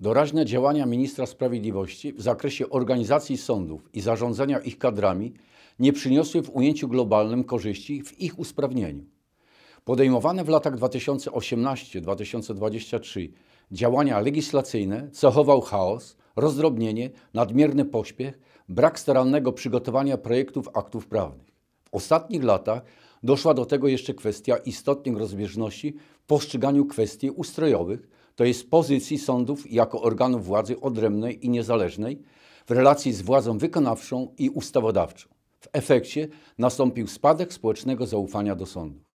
Doraźne działania ministra sprawiedliwości w zakresie organizacji sądów i zarządzania ich kadrami nie przyniosły w ujęciu globalnym korzyści w ich usprawnieniu. Podejmowane w latach 2018-2023 działania legislacyjne cechował chaos, rozdrobnienie, nadmierny pośpiech, brak starannego przygotowania projektów aktów prawnych. W ostatnich latach doszła do tego jeszcze kwestia istotnych rozbieżności w postrzeganiu kwestii ustrojowych, to jest pozycji sądów jako organów władzy odrębnej i niezależnej w relacji z władzą wykonawczą i ustawodawczą. W efekcie nastąpił spadek społecznego zaufania do sądów.